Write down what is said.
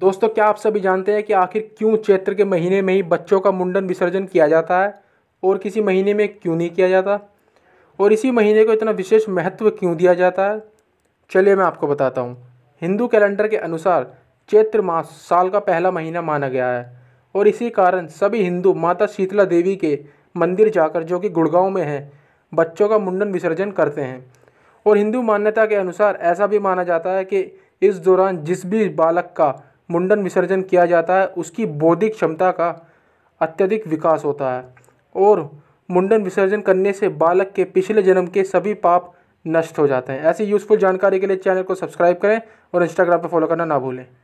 दोस्तों क्या आप सभी जानते हैं कि आखिर क्यों चैत्र के महीने में ही बच्चों का मुंडन विसर्जन किया जाता है और किसी महीने में क्यों नहीं किया जाता और इसी महीने को इतना विशेष महत्व क्यों दिया जाता है चलिए मैं आपको बताता हूँ हिंदू कैलेंडर के अनुसार चैत्र मास साल का पहला महीना माना गया है और इसी कारण सभी हिंदू माता शीतला देवी के मंदिर जाकर जो कि गुड़गांव में है बच्चों का मुंडन विसर्जन करते हैं और हिंदू मान्यता के अनुसार ऐसा भी माना जाता है कि इस दौरान जिस भी बालक का मुंडन विसर्जन किया जाता है उसकी बौद्धिक क्षमता का अत्यधिक विकास होता है और मुंडन विसर्जन करने से बालक के पिछले जन्म के सभी पाप नष्ट हो जाते हैं ऐसी यूज़फुल जानकारी के लिए चैनल को सब्सक्राइब करें और इंस्टाग्राम पर फॉलो करना ना भूलें